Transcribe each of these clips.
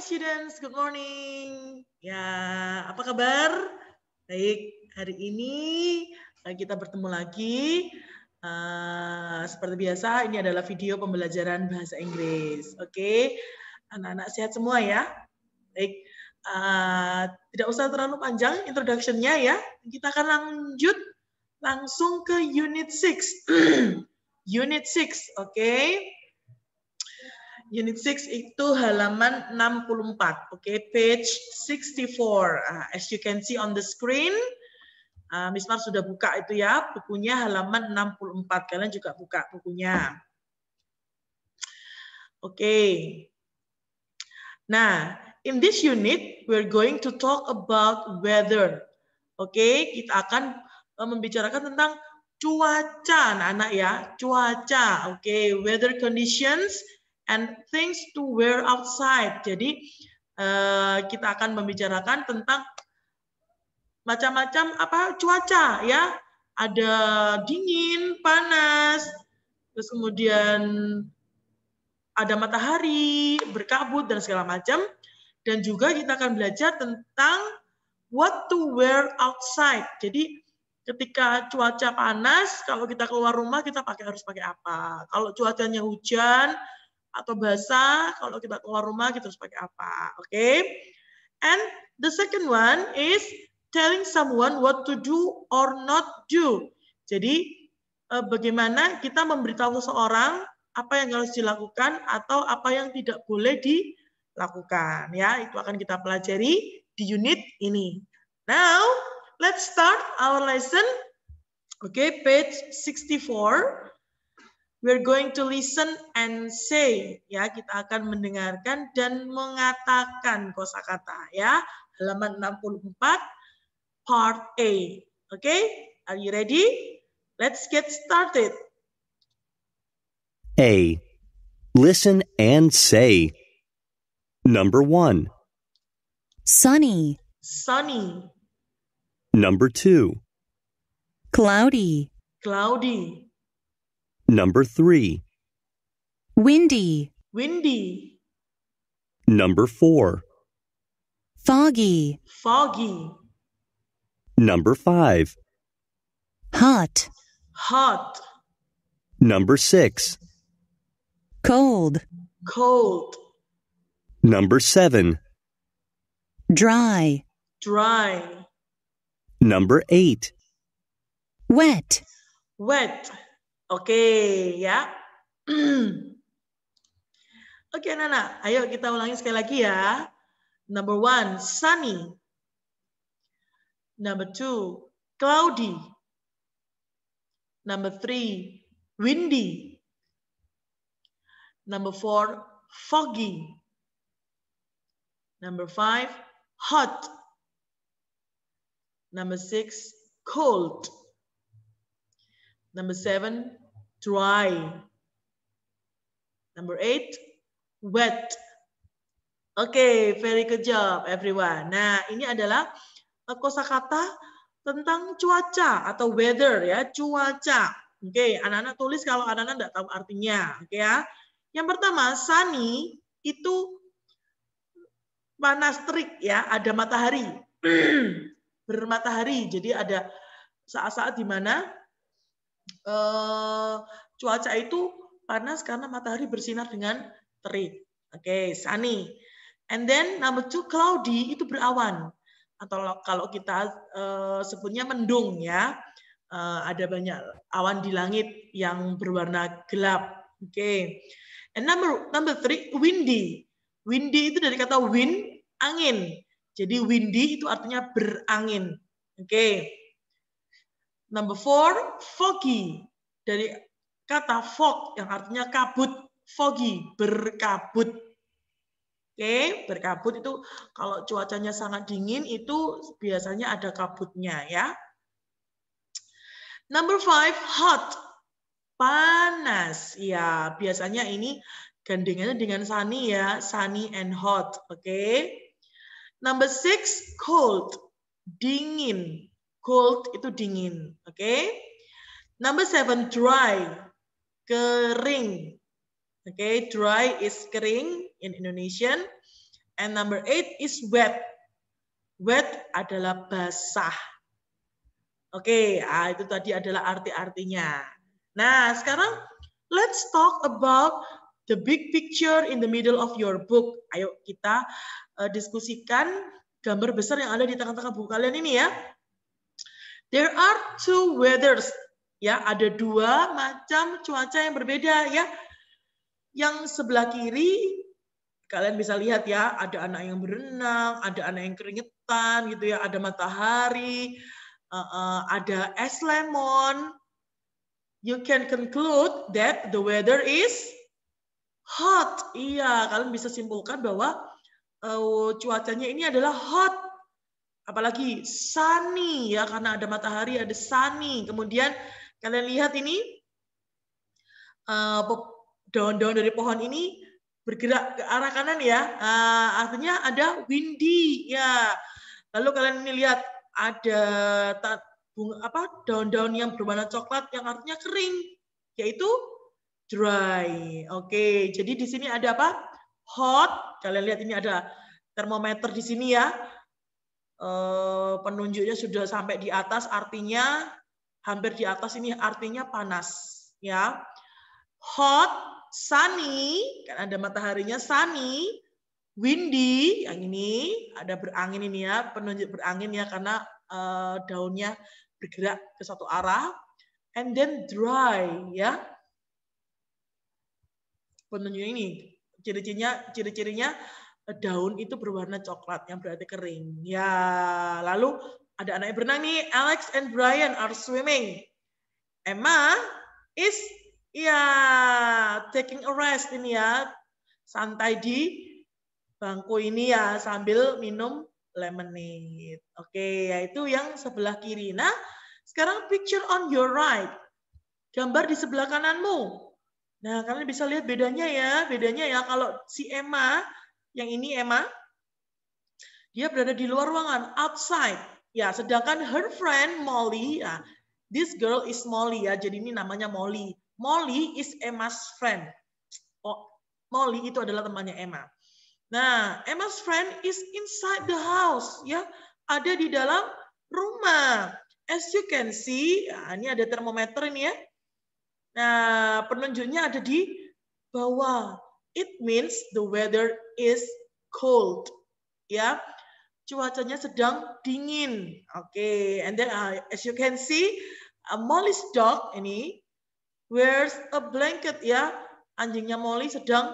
morning students, good morning. Ya, apa kabar? Baik, hari ini eh, kita bertemu lagi. Uh, seperti biasa, ini adalah video pembelajaran bahasa Inggris. Oke, okay? anak-anak sehat semua ya. Baik, uh, tidak usah terlalu panjang introduction-nya ya. Kita akan lanjut langsung ke unit 6. unit 6, oke. Okay? unit 6 itu halaman 64, oke, okay? page 64. Ah, as you can see on the screen, uh, Miss Mar sudah buka itu ya, bukunya halaman 64. Kalian juga buka bukunya. Oke. Okay. Nah, in this unit, we're going to talk about weather. Oke, okay? kita akan eh, membicarakan tentang cuaca anak-anak ya, cuaca. Oke, okay? weather conditions and things to wear outside. Jadi uh, kita akan membicarakan tentang macam-macam apa cuaca ya. Ada dingin, panas, terus kemudian ada matahari, berkabut dan segala macam. Dan juga kita akan belajar tentang what to wear outside. Jadi ketika cuaca panas, kalau kita keluar rumah kita pakai harus pakai apa? Kalau cuacanya hujan, atau basah kalau kita keluar rumah kita harus pakai apa oke okay? and the second one is telling someone what to do or not do jadi eh, bagaimana kita memberitahu seorang apa yang harus dilakukan atau apa yang tidak boleh dilakukan ya itu akan kita pelajari di unit ini now let's start our lesson oke okay, page 64 We're going to listen and say. Ya, kita akan mendengarkan dan mengatakan kosakata ya. Halaman 64 part A. Oke, okay? are you ready? Let's get started. A. Listen and say. Number 1. Sunny. Sunny. Number 2. Cloudy. Cloudy. Number three. Windy. Windy. Number four. Foggy. Foggy. Number five. Hot. Hot. Number six. Cold. Cold. Number seven. Dry. Dry. Number eight. Wet. Wet. Oke, okay, ya. Oke, okay, Nana. Ayo kita ulangi sekali lagi ya. Number one, sunny. Number two, cloudy. Number three, windy. Number four, foggy. Number five, hot. Number six, cold. Number seven, dry. Number eight, wet. Oke, okay, very good job everyone. Nah, ini adalah kosakata tentang cuaca atau weather ya, cuaca. Oke, okay, anak-anak tulis kalau anak-anak tidak tahu artinya, oke okay ya. Yang pertama, sunny itu panas terik ya, ada matahari. Bermatahari. Jadi ada saat-saat di mana uh, cuaca itu panas karena matahari bersinar dengan terik. Oke, okay, sunny. And then number two, cloudy itu berawan atau kalau kita uh, sebutnya mendung ya. Uh, ada banyak awan di langit yang berwarna gelap. Oke. Okay. And number number three, windy. Windy itu dari kata wind, angin. Jadi windy itu artinya berangin. Oke. Okay. Number four, foggy. Dari kata fog yang artinya kabut. Foggy, berkabut. Oke, okay, berkabut itu kalau cuacanya sangat dingin itu biasanya ada kabutnya ya. Number five, hot. Panas. Ya, biasanya ini gandengannya dengan sunny ya. Sunny and hot. Oke. Okay. Number six, cold. Dingin. Cold itu dingin. Oke. Okay? Number seven, dry. Kering. Oke, okay? dry is kering in Indonesian. And number eight is wet. Wet adalah basah. Oke, okay, ah, itu tadi adalah arti-artinya. Nah, sekarang let's talk about the big picture in the middle of your book. Ayo kita uh, diskusikan gambar besar yang ada di tengah-tengah buku kalian ini ya. There are two weathers. Ya, ada dua macam cuaca yang berbeda ya. Yang sebelah kiri kalian bisa lihat ya, ada anak yang berenang, ada anak yang keringetan gitu ya, ada matahari, uh, uh, ada es lemon. You can conclude that the weather is hot. Iya, kalian bisa simpulkan bahwa uh, cuacanya ini adalah hot apalagi sunny ya karena ada matahari ada sunny kemudian kalian lihat ini eh, daun-daun dari pohon ini bergerak ke arah kanan ya eh, artinya ada windy ya lalu kalian ini lihat ada bunga apa daun-daun yang berwarna coklat yang artinya kering yaitu dry oke jadi di sini ada apa hot kalian lihat ini ada termometer di sini ya Eh, penunjuknya sudah sampai di atas artinya hampir di atas ini artinya panas ya hot sunny kan ada mataharinya sunny windy yang ini ada berangin ini ya penunjuk berangin ya karena uh, daunnya bergerak ke satu arah and then dry ya penunjuk ini ciri-cirinya ciri-cirinya daun itu berwarna coklat yang berarti kering. Ya, lalu ada anak yang berenang nih, Alex and Brian are swimming. Emma is ya taking a rest ini ya, santai di bangku ini ya sambil minum lemonade. Oke, okay, yaitu yang sebelah kiri. Nah, sekarang picture on your right. Gambar di sebelah kananmu. Nah, kalian bisa lihat bedanya ya. Bedanya ya kalau si Emma yang ini Emma, dia berada di luar ruangan, outside. Ya, sedangkan her friend Molly, ya, this girl is Molly ya, jadi ini namanya Molly. Molly is Emma's friend. Oh, Molly itu adalah temannya Emma. Nah, Emma's friend is inside the house, ya, ada di dalam rumah. As you can see, ya, ini ada termometer ini ya. Nah, penunjuknya ada di bawah. It means the weather is cold. Ya, cuacanya sedang dingin. Oke, okay. and then uh, as you can see, a Molly's dog ini wears a blanket ya. Anjingnya Molly sedang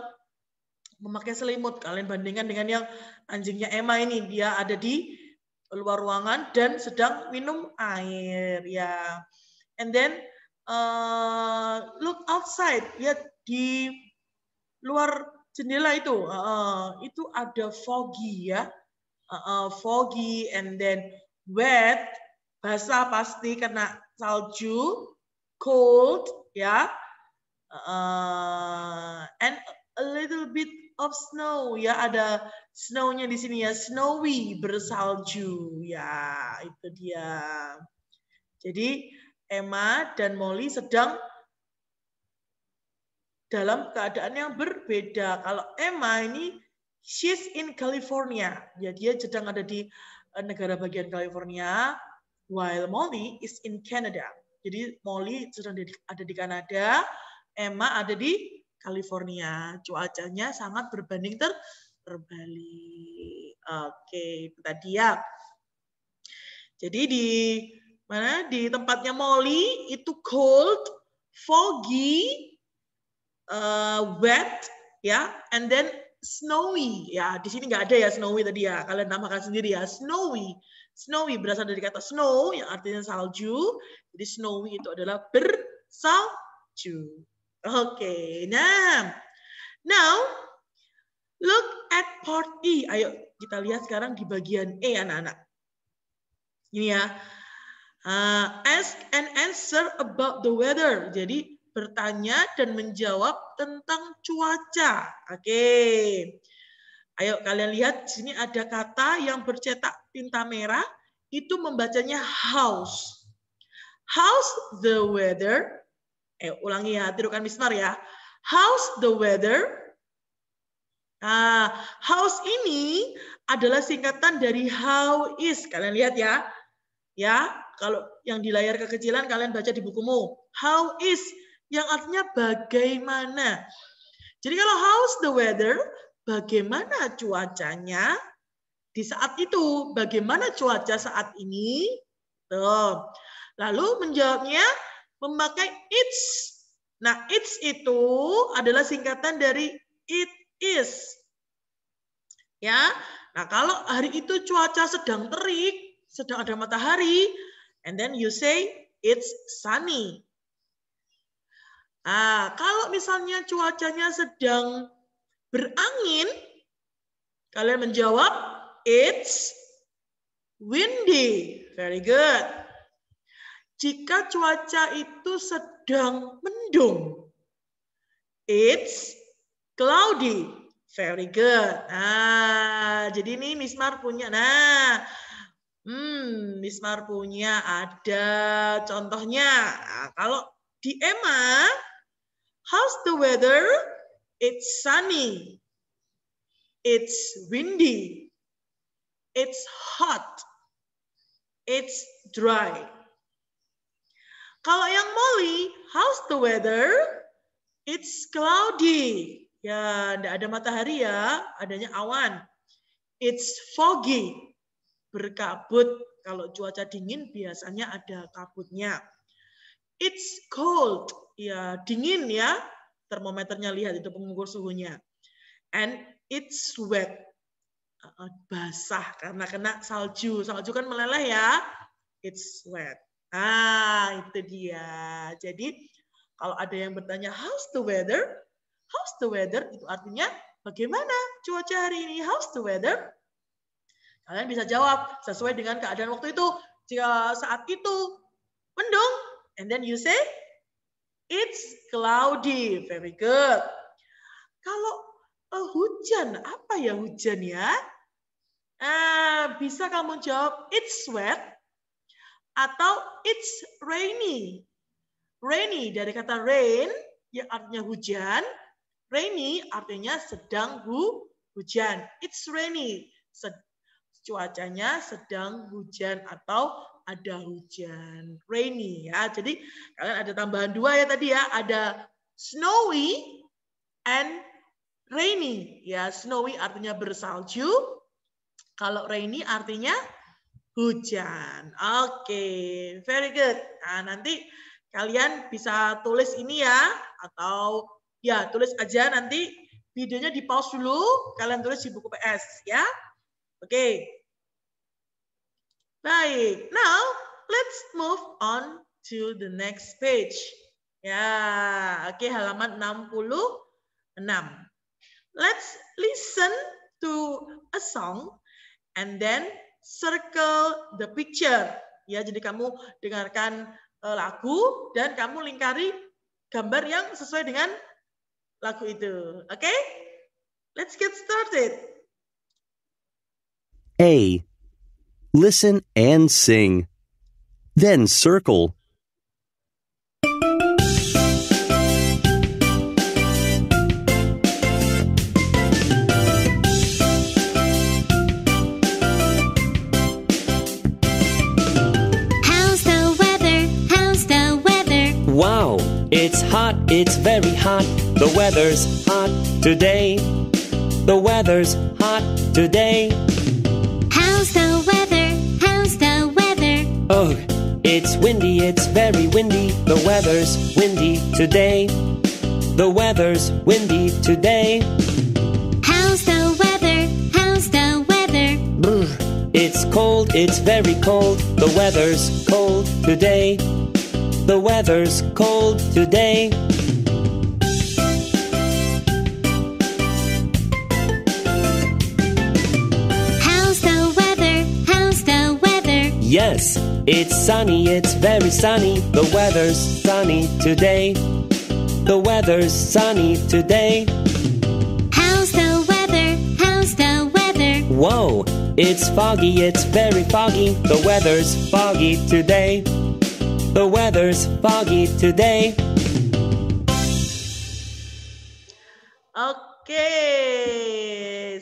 memakai selimut. Kalian bandingkan dengan yang anjingnya Emma ini, dia ada di luar ruangan dan sedang minum air ya. And then uh, look outside, lihat di luar jendela itu uh, itu ada foggy ya uh, uh, foggy and then wet basah pasti kena salju cold ya uh, and a little bit of snow ya ada snownya di sini ya snowy bersalju ya itu dia jadi Emma dan Molly sedang dalam keadaan yang berbeda. Kalau Emma ini she's in California. Ya dia sedang ada di eh, negara bagian California while Molly is in Canada. Jadi Molly sedang ada di Kanada, Emma ada di California. Cuacanya sangat berbanding ter terbalik. Oke, okay, tadi ya. Jadi di mana di tempatnya Molly itu cold, foggy, uh, wet ya, yeah, and then snowy ya. Di sini nggak ada ya snowy tadi ya. Kalian tambahkan sendiri ya snowy. Snowy berasal dari kata snow yang artinya salju. Jadi snowy itu adalah bersalju. Oke, okay. nah, now look at part E. Ayo kita lihat sekarang di bagian E anak-anak. Ini ya, uh, ask and answer about the weather. Jadi bertanya dan menjawab tentang cuaca. Oke. Ayo kalian lihat di sini ada kata yang bercetak tinta merah itu membacanya house. How's the weather? Eh ulangi ya, tirukan Mismar ya. How's the weather? Nah, house ini adalah singkatan dari how is. Kalian lihat ya. Ya, kalau yang di layar kekecilan kalian baca di bukumu. How is yang artinya bagaimana. Jadi kalau how's the weather, bagaimana cuacanya di saat itu, bagaimana cuaca saat ini. Tuh. Lalu menjawabnya memakai it's. Nah, it's itu adalah singkatan dari it is. Ya. Nah, kalau hari itu cuaca sedang terik, sedang ada matahari, and then you say it's sunny. Nah, kalau misalnya cuacanya sedang berangin, kalian menjawab, it's windy. Very good. Jika cuaca itu sedang mendung, it's cloudy. Very good. Nah, jadi ini Miss Mar punya. Nah, hmm, Mar punya ada contohnya. Nah, kalau di Emma, How's the weather? It's sunny. It's windy. It's hot. It's dry. Kalau yang Molly, how's the weather? It's cloudy. Ya, tidak ada matahari ya, adanya awan. It's foggy. Berkabut. Kalau cuaca dingin biasanya ada kabutnya. It's cold. Ya, dingin ya. Termometernya lihat itu pengukur suhunya. And it's wet. Uh-uh, basah karena kena salju. Salju kan meleleh ya. It's wet. Ah, itu dia. Jadi kalau ada yang bertanya how's the weather? How's the weather? Itu artinya bagaimana cuaca hari ini? How's the weather? Kalian bisa jawab sesuai dengan keadaan waktu itu. Jika saat itu mendung, And then you say, it's cloudy. Very good. Kalau uh, hujan, apa ya hujan ya? Uh, bisa kamu jawab, it's wet atau it's rainy. Rainy dari kata rain, ya artinya hujan. Rainy artinya sedang hu hujan. It's rainy. Sed cuacanya sedang hujan atau ada hujan, rainy ya. Jadi kalian ada tambahan dua ya tadi ya, ada snowy and rainy ya. Snowy artinya bersalju, kalau rainy artinya hujan. Oke, okay. very good. Nah, nanti kalian bisa tulis ini ya atau ya tulis aja nanti videonya di pause dulu, kalian tulis di buku PS ya. Oke. Okay. Baik, now let's move on to the next page. Ya, oke okay, halaman 66. Let's listen to a song and then circle the picture. Ya, jadi kamu dengarkan eh, lagu dan kamu lingkari gambar yang sesuai dengan lagu itu. Oke? Okay? Let's get started. A Listen and sing. Then circle. Wow, it's hot, it's very hot. The weather's hot today. The weather's hot today. It's windy, it's very windy, the weather's windy today. The weather's windy today. How's the weather? How's the weather? Brr. It's cold, it's very cold, the weather's cold today. The weather's cold today. How's the weather? How's the weather? Yes, it's sunny, it's very sunny, the weather's sunny today. The weather's sunny today. How's the weather? How's the weather? Whoa, it's foggy, it's very foggy, the weather's foggy today. The weather's foggy today. Oke,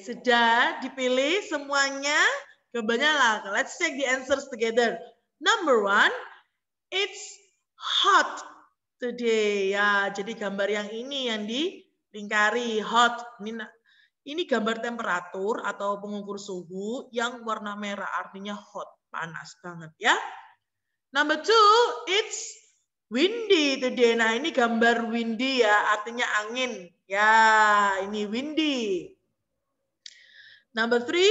sudah dipilih semuanya. kebanyakan. lah. Let's check the answers together. Number one, it's hot today. Ya, jadi gambar yang ini yang di lingkari hot. Ini, ini gambar temperatur atau pengukur suhu yang warna merah artinya hot, panas banget ya. Number two, it's windy today. Nah, ini gambar windy ya, artinya angin. Ya, ini windy. Number three,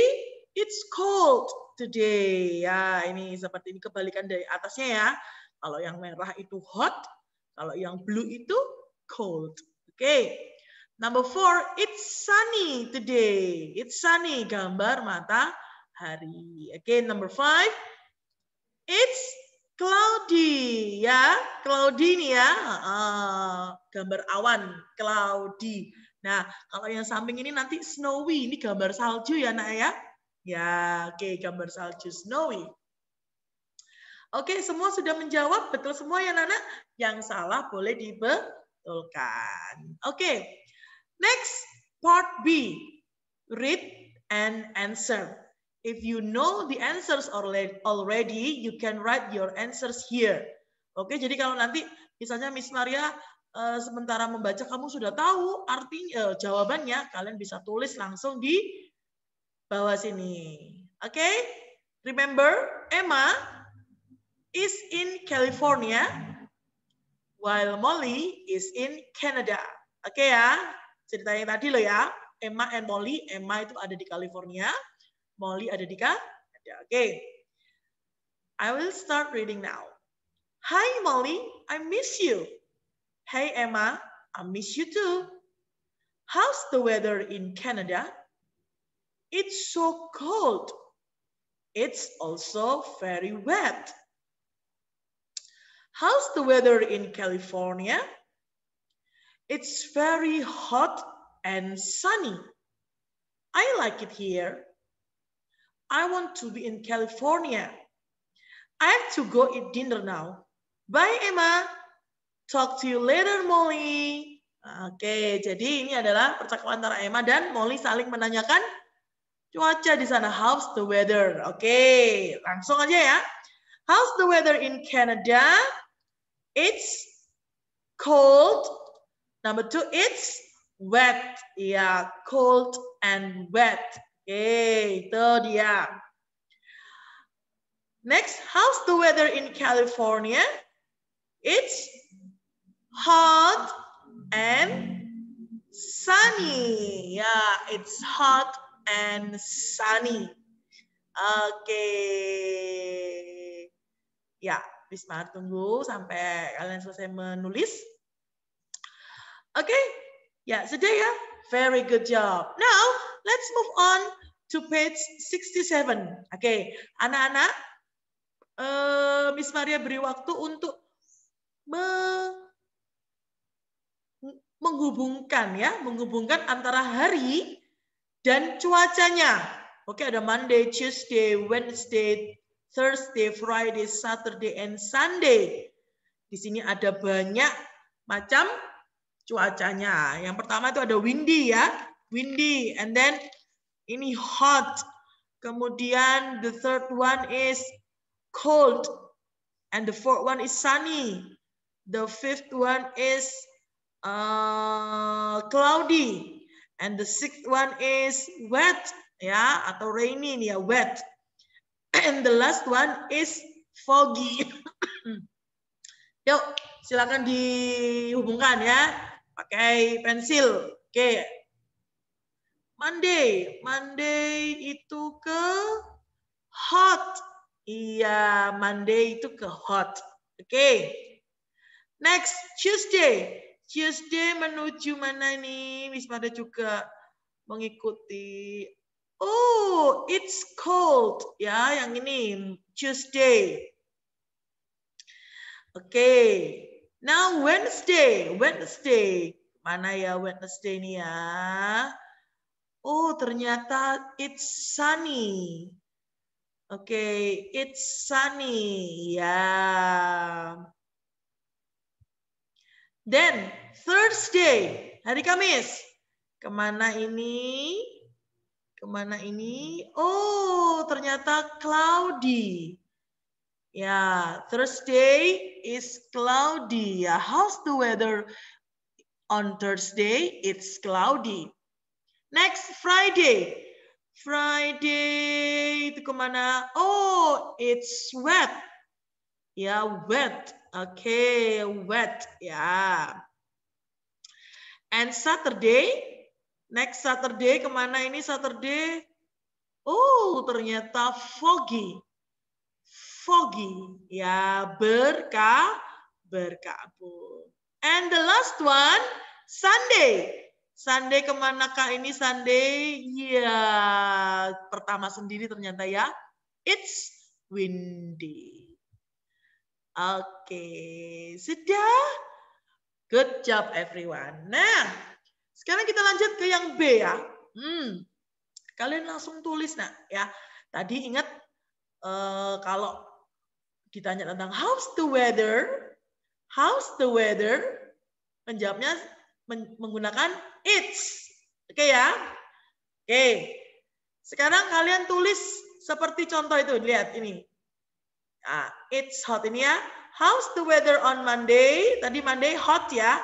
it's cold today. Ya, ini seperti ini kebalikan dari atasnya ya. Kalau yang merah itu hot, kalau yang blue itu cold. Oke. Okay. Number four, it's sunny today. It's sunny, gambar matahari. Oke, okay, number five, it's cloudy. Ya, cloudy nih ya. Uh, gambar awan, cloudy. Nah, kalau yang samping ini nanti snowy, ini gambar salju ya nak ya. Ya, oke, okay, gambar salju snowy. Oke, okay, semua sudah menjawab, betul semua ya Nana? Yang salah boleh dibetulkan. Oke, okay. next part B. Read and answer. If you know the answers already, you can write your answers here. Oke, jadi kalau nanti misalnya Miss Maria uh, sementara membaca kamu sudah tahu artinya uh, jawabannya, kalian bisa tulis langsung di bawah sini. Oke? Okay? Remember, Emma is in California while Molly is in Canada. Oke okay ya? Ceritanya tadi loh ya. Emma and Molly, Emma itu ada di California, Molly ada di Canada. Oke. Okay. I will start reading now. Hi Molly, I miss you. Hey Emma, I miss you too. How's the weather in Canada? It's so cold. It's also very wet. How's the weather in California? It's very hot and sunny. I like it here. I want to be in California. I have to go eat dinner now. Bye Emma. Talk to you later Molly. Oke, jadi ini adalah percakapan antara Emma dan Molly saling menanyakan Cuaca di sana, how's the weather? Oke, okay, langsung aja ya. How's the weather in Canada? It's cold. Number two, it's wet. Ya, yeah, cold and wet. Oke, okay, itu dia. Next, how's the weather in California? It's hot and sunny. Yeah, it's hot and sunny. Oke. Okay. Ya, Bismar tunggu sampai kalian selesai menulis. Oke. Okay. Ya, sudah ya. Very good job. Now, let's move on to page 67. Oke, okay. anak-anak, uh, Miss Maria beri waktu untuk me menghubungkan ya, menghubungkan antara hari dan cuacanya. Oke, okay, ada Monday, Tuesday, Wednesday, Thursday, Friday, Saturday, and Sunday. Di sini ada banyak macam cuacanya. Yang pertama itu ada windy ya. Windy. And then ini hot. Kemudian the third one is cold. And the fourth one is sunny. The fifth one is uh, cloudy. And the sixth one is wet, ya, atau rainy ya, wet. And the last one is foggy. Yuk, silakan dihubungkan ya. Pakai pensil. Oke. Monday. Monday itu ke hot. Iya, Monday itu ke hot. Oke. Next, Tuesday. Tuesday menuju mana ini? Wismada juga mengikuti. Oh, it's cold. Ya, yang ini. Tuesday. Oke. Okay. Now Wednesday. Wednesday. Mana ya Wednesday nih ya? Oh, ternyata it's sunny. Oke, okay. it's sunny. Ya. Yeah. Then Thursday, hari Kamis. Kemana ini? Kemana ini? Oh, ternyata cloudy. Ya, Thursday is cloudy. Ya, how's the weather on Thursday? It's cloudy. Next Friday. Friday itu kemana? Oh, it's wet. Ya, wet. Oke, okay, wet ya. And Saturday, next Saturday kemana ini Saturday? Oh, ternyata foggy. Foggy ya, berkah berkabut. And the last one, Sunday. Sunday kemana kak ini Sunday? Ya, pertama sendiri ternyata ya. It's windy. Oke, sudah? Good job everyone. Nah, sekarang kita lanjut ke yang B ya. Hmm, kalian langsung tulis nak ya. Tadi ingat uh, kalau ditanya tentang how's the weather, how's the weather, menjawabnya men menggunakan it's. Oke okay, ya? Oke. Okay. Sekarang kalian tulis seperti contoh itu, lihat ini. Uh, it's hot ini ya. How's the weather on Monday? Tadi Monday hot ya.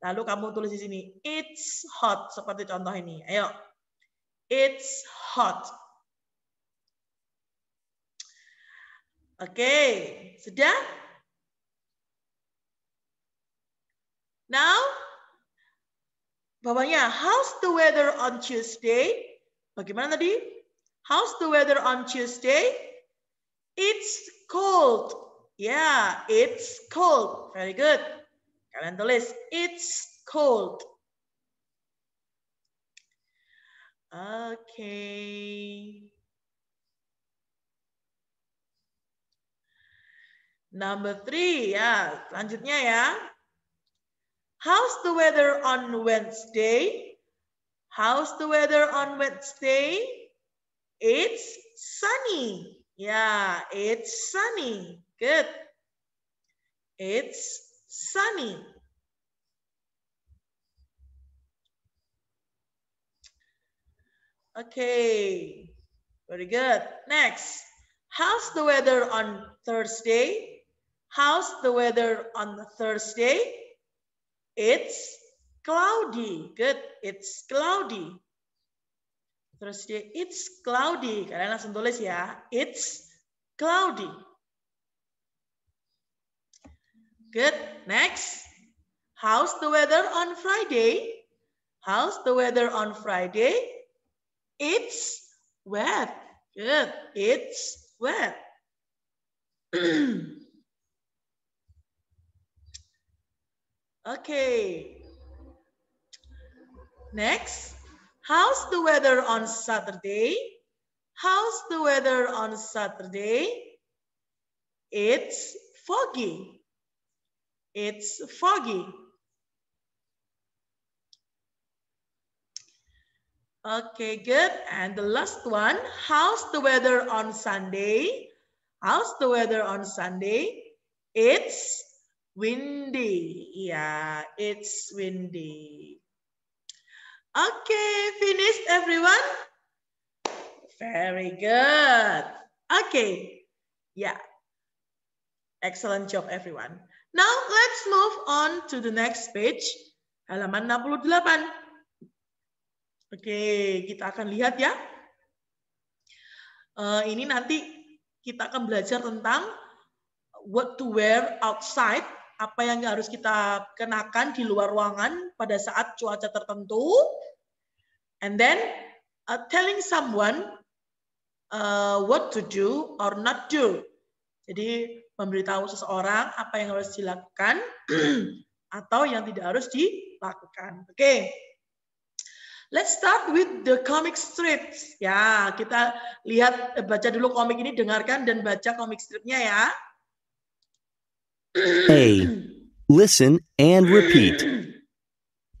Lalu kamu tulis di sini. It's hot. Seperti contoh ini. Ayo. It's hot. Oke. Okay. Sudah? Now, bawahnya, how's the weather on Tuesday? Bagaimana tadi? How's the weather on Tuesday? It's cold. Yeah, it's cold. Very good. Kalian tulis, it's cold. Okay. Number three, ya. Selanjutnya ya. How's the weather on Wednesday? How's the weather on Wednesday? It's sunny. Yeah, it's sunny. Good. It's sunny. Okay, very good. Next, how's the weather on Thursday? How's the weather on Thursday? It's cloudy. Good, it's cloudy. Terus dia, it's cloudy. Kalian langsung tulis ya, it's cloudy. Good, next. How's the weather on Friday? How's the weather on Friday? It's wet. Good, it's wet. okay. Next. How's the weather on Saturday? How's the weather on Saturday? It's foggy. It's foggy. Okay, good. And the last one, how's the weather on Sunday? How's the weather on Sunday? It's windy. Yeah, it's windy. Okay, finished everyone? Very good. Okay, yeah. Excellent job everyone. Now let's move on to the next page, halaman 68. Oke, kita akan lihat ya. Eh, ini nanti kita akan belajar tentang what to wear outside apa yang harus kita kenakan di luar ruangan pada saat cuaca tertentu. And then uh, telling someone uh, what to do or not do. Jadi memberitahu seseorang apa yang harus dilakukan atau yang tidak harus dilakukan. Oke. Okay. Let's start with the comic strips. Ya, kita lihat baca dulu komik ini, dengarkan dan baca komik stripnya ya. A. Listen and repeat.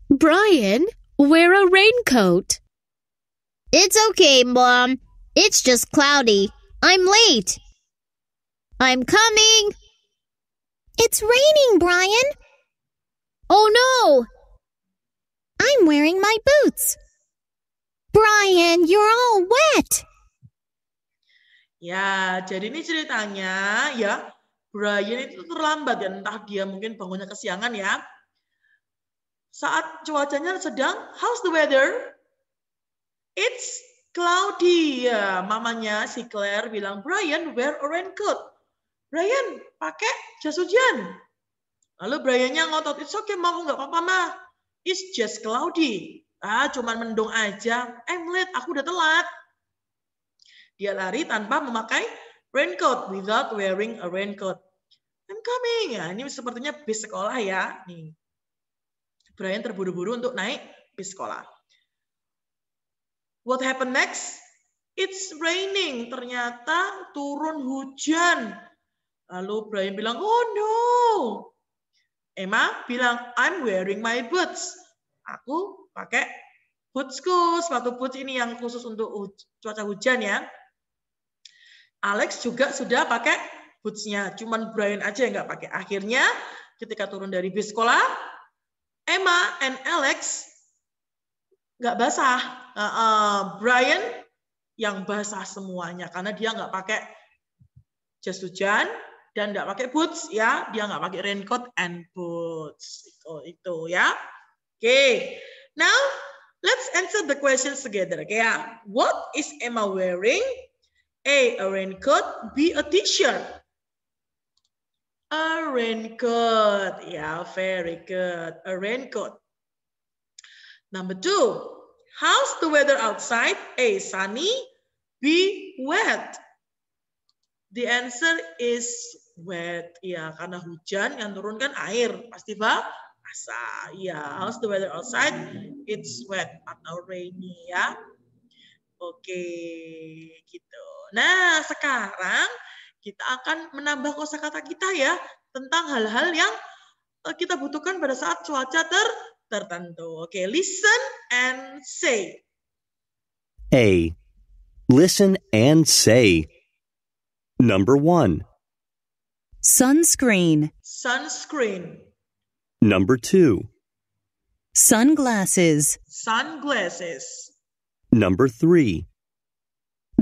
Brian, wear a raincoat. It's okay, Mom. It's just cloudy. I'm late. I'm coming. It's raining, Brian. Oh no! I'm wearing my boots. Brian, you're all wet. Ya, jadi ini ceritanya ya Brian itu terlambat dan ya, entah dia mungkin bangunnya kesiangan ya. Saat cuacanya sedang, how's the weather? It's cloudy. Ya, mamanya si Claire bilang, Brian wear a raincoat. Brian pakai jas hujan. Lalu Briannya ngotot, it's okay mom, nggak apa-apa ma. It's just cloudy. Ah, cuman mendung aja. Eh, I'm late, aku udah telat. Dia lari tanpa memakai Raincoat without wearing a raincoat. I'm coming. Ya, ini sepertinya bis sekolah ya. Nih. Brian terburu-buru untuk naik bis sekolah. What happened next? It's raining. Ternyata turun hujan. Lalu Brian bilang, oh no. Emma bilang, I'm wearing my boots. Aku pakai bootsku, sepatu boots ini yang khusus untuk cuaca hujan ya. Alex juga sudah pakai bootsnya, cuman Brian aja yang nggak pakai. Akhirnya ketika turun dari bis sekolah, Emma and Alex nggak basah. Uh, uh, Brian yang basah semuanya karena dia nggak pakai jas hujan dan nggak pakai boots ya, dia nggak pakai raincoat and boots itu itu ya. Oke, okay. now let's answer the questions together. ya, what is Emma wearing? A. A raincoat. B. A t-shirt. A raincoat. Yeah, very good. A raincoat. Number two, how's the weather outside? A. Sunny. B. Wet. The answer is wet. Ya, karena hujan yang turun kan air. Pasti pak? Asa. Ya, how's the weather outside? It's wet atau rainy ya. Oke, okay, gitu. Nah, sekarang kita akan menambah kosakata kita ya tentang hal-hal yang eh, kita butuhkan pada saat cuaca ter tertentu. Oke, listen and say. A. Listen and say. Number one. Sunscreen. Sunscreen. Number two. Sunglasses. Sunglasses. Number three.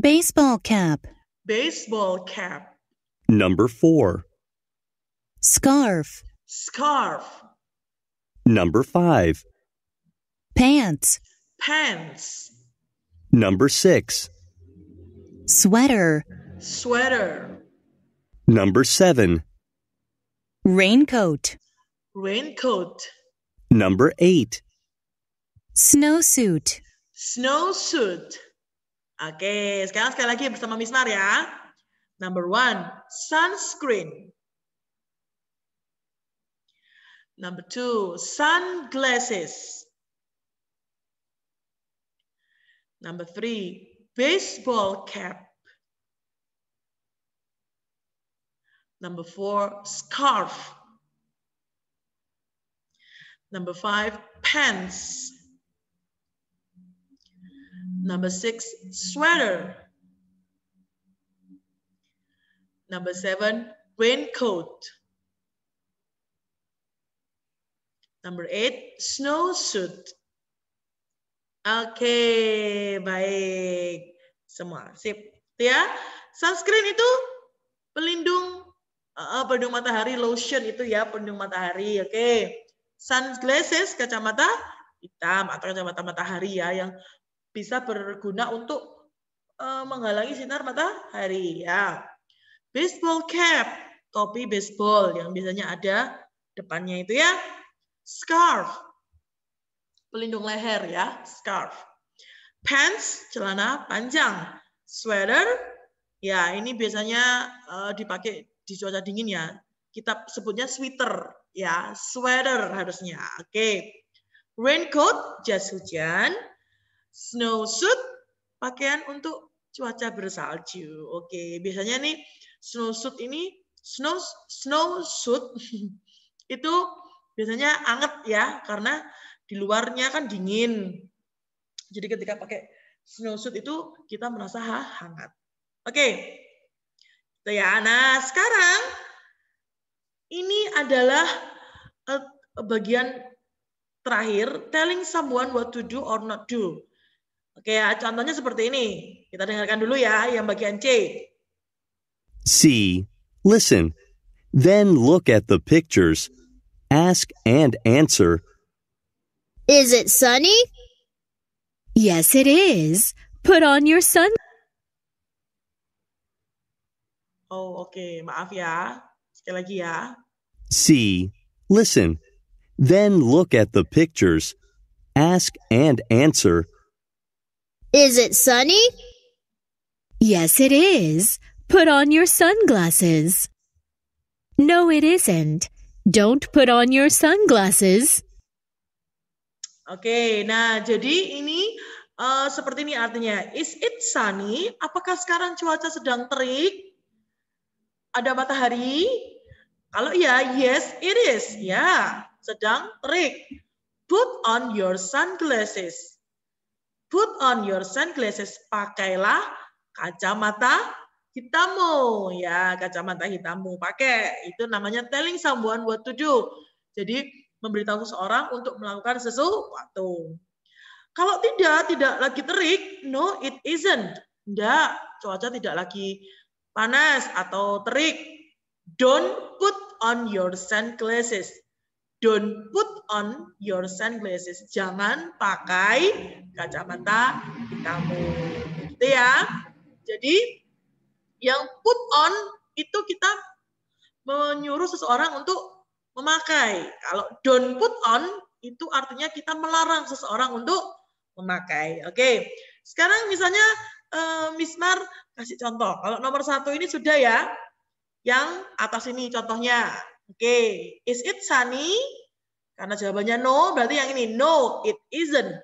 Baseball cap. Baseball cap. Number four. Scarf. Scarf. Number five. Pants. Pants. Number six. Sweater. Sweater. Number seven. Raincoat. Raincoat. Number eight. Snowsuit. Snowsuit. Oke, sekarang sekali lagi bersama Mismar ya. Number one, sunscreen. Number two, sunglasses. Number three, baseball cap. Number four, scarf. Number five, pants. Number six, sweater. Number seven, raincoat. Number eight, snowsuit. Oke, baik. Semua sip. Ya, sunscreen itu pelindung uh, pelindung matahari, lotion itu ya pelindung matahari. Oke. Sunglasses kacamata hitam atau kacamata matahari ya yang bisa berguna untuk uh, menghalangi sinar matahari ya. Baseball cap, topi baseball yang biasanya ada depannya itu ya. Scarf, pelindung leher ya, scarf. Pants, celana panjang. Sweater, ya ini biasanya uh, dipakai di cuaca dingin ya. Kita sebutnya sweater ya, sweater harusnya. Oke. Okay. Raincoat, jas hujan snowsuit, pakaian untuk cuaca bersalju. Oke, biasanya nih snowsuit ini snow snowsuit itu biasanya anget ya karena di luarnya kan dingin. Jadi ketika pakai snowsuit itu kita merasa hangat. Oke. Itu ya. Nah, sekarang ini adalah eh, bagian terakhir telling someone what to do or not do. Oke ya, contohnya seperti ini. Kita dengarkan dulu ya yang bagian C. C. Listen. Then look at the pictures. Ask and answer. Is it sunny? Yes, it is. Put on your sun. Oh, Okay. Maaf ya. Sekali lagi ya. C. Listen. Then look at the pictures. Ask and answer. Is it sunny? Yes, it is. Put on your sunglasses. No, it isn't. Don't put on your sunglasses. Oke, okay, nah jadi ini uh, seperti ini artinya. Is it sunny? Apakah sekarang cuaca sedang terik? Ada matahari? Kalau ya, yes it is. Ya, yeah, sedang terik. Put on your sunglasses. Put on your sunglasses. Pakailah kacamata hitammu, Ya, kacamata hitammu pakai. Itu namanya telling someone what to do. Jadi memberitahu seseorang untuk melakukan sesuatu. Kalau tidak, tidak lagi terik, no it isn't. Tidak, cuaca tidak lagi panas atau terik. Don't put on your sunglasses. Don't put on your sunglasses. Jangan pakai kacamata kamu. Gitu ya. Jadi yang put on itu kita menyuruh seseorang untuk memakai. Kalau don't put on itu artinya kita melarang seseorang untuk memakai. Oke. Sekarang misalnya eh, Miss Mar kasih contoh. Kalau nomor satu ini sudah ya. Yang atas ini contohnya. Oke, okay. is it sunny? Karena jawabannya no, berarti yang ini no, it isn't.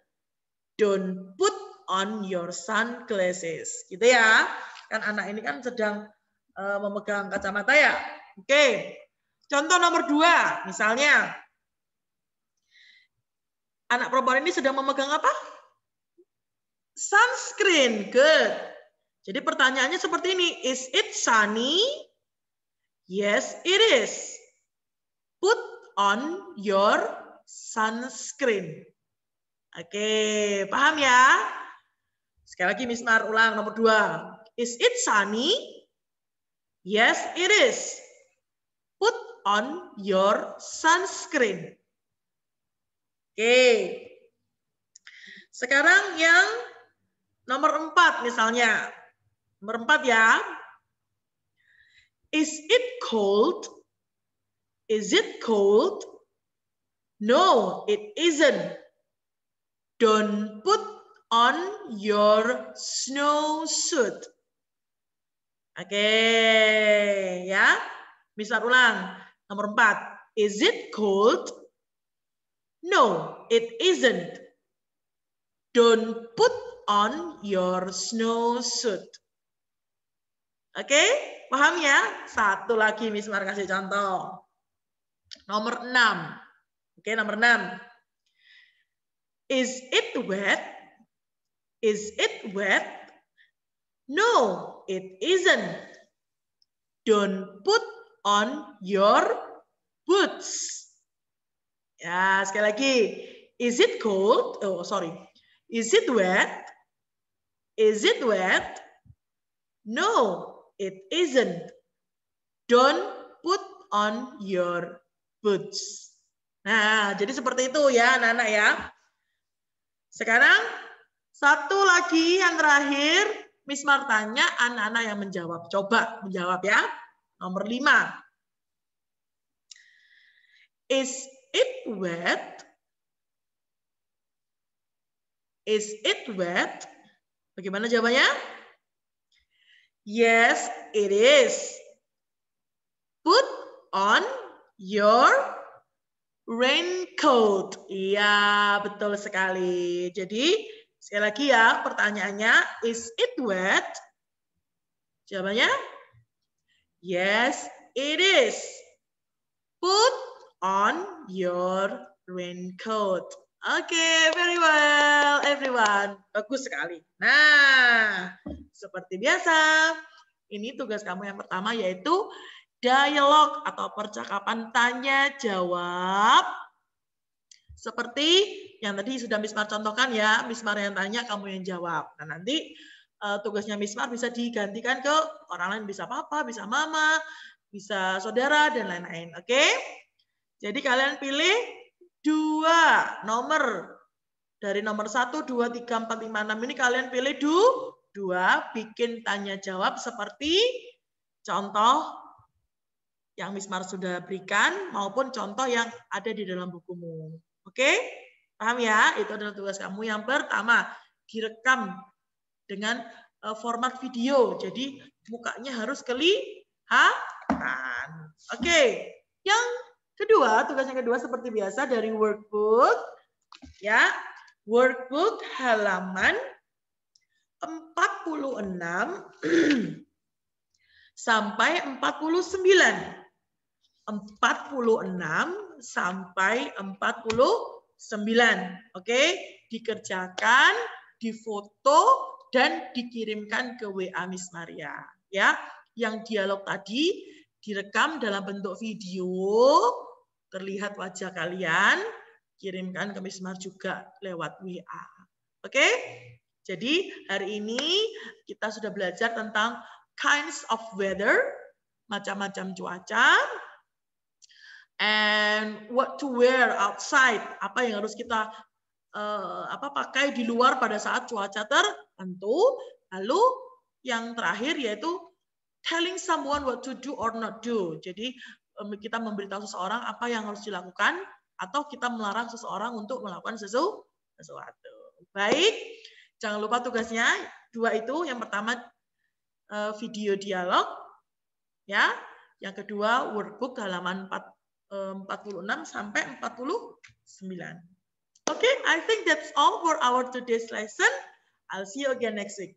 Don't put on your sunglasses. Gitu ya. Kan anak ini kan sedang uh, memegang kacamata ya. Oke. Okay. Contoh nomor dua, misalnya. Anak perempuan ini sedang memegang apa? Sunscreen. Good. Jadi pertanyaannya seperti ini. Is it sunny? Yes, it is. Put on your sunscreen. Oke, paham ya? Sekali lagi Mismar ulang nomor dua. Is it sunny? Yes, it is. Put on your sunscreen. Oke. Sekarang yang nomor empat misalnya. Nomor empat ya. Is it cold? Is it cold? No, it isn't. Don't put on your snowsuit. Oke, okay, ya. Bisa ulang. Nomor empat. Is it cold? No, it isn't. Don't put on your snowsuit. Oke, okay? paham ya? Satu lagi Miss Mar kasih contoh. Nomor 6. Oke, okay, nomor 6. Is it wet? Is it wet? No, it isn't. Don't put on your boots. Ya, sekali lagi. Is it cold? Oh, sorry. Is it wet? Is it wet? No, it isn't. Don't put on your boots. Nah, jadi seperti itu ya anak-anak ya. Sekarang satu lagi yang terakhir, Miss Mar tanya, anak-anak yang menjawab. Coba menjawab ya. Nomor lima. Is it wet? Is it wet? Bagaimana jawabannya? Yes, it is. Put on your raincoat. Iya, betul sekali. Jadi, sekali lagi ya pertanyaannya, is it wet? Jawabannya, yes, it is. Put on your raincoat. Oke, okay, very well everyone. Bagus sekali. Nah, seperti biasa, ini tugas kamu yang pertama yaitu dialog atau percakapan tanya jawab seperti yang tadi sudah Mismar contohkan ya, Mismar yang tanya, kamu yang jawab. Nah, nanti uh, tugasnya Mismar bisa digantikan ke orang lain, bisa papa, bisa mama, bisa saudara, dan lain-lain. Oke? Okay? Jadi kalian pilih dua nomor. Dari nomor satu dua tiga empat lima enam ini kalian pilih dua dua, bikin tanya jawab seperti contoh yang Mar sudah berikan maupun contoh yang ada di dalam bukumu. Oke? Paham ya? Itu adalah tugas kamu yang pertama, direkam dengan eh, format video. Jadi mukanya harus kelihatan. Oke. Yang kedua, tugas yang kedua seperti biasa dari workbook ya. Workbook halaman 46 sampai 49. 46 sampai 49. Oke, dikerjakan, difoto dan dikirimkan ke WA Miss Maria, ya. Yang dialog tadi direkam dalam bentuk video, terlihat wajah kalian, kirimkan ke Miss Mar juga lewat WA. Oke? Jadi hari ini kita sudah belajar tentang kinds of weather, macam-macam cuaca, and what to wear outside, apa yang harus kita uh, apa pakai di luar pada saat cuaca tertentu. Lalu yang terakhir yaitu telling someone what to do or not do. Jadi um, kita memberitahu seseorang apa yang harus dilakukan atau kita melarang seseorang untuk melakukan sesu sesuatu. Baik, jangan lupa tugasnya dua itu. Yang pertama uh, video dialog, ya. Yang kedua workbook halaman 4. 46 eh, sampai 49. Okay, I think that's all for our today's lesson. I'll see you again next week.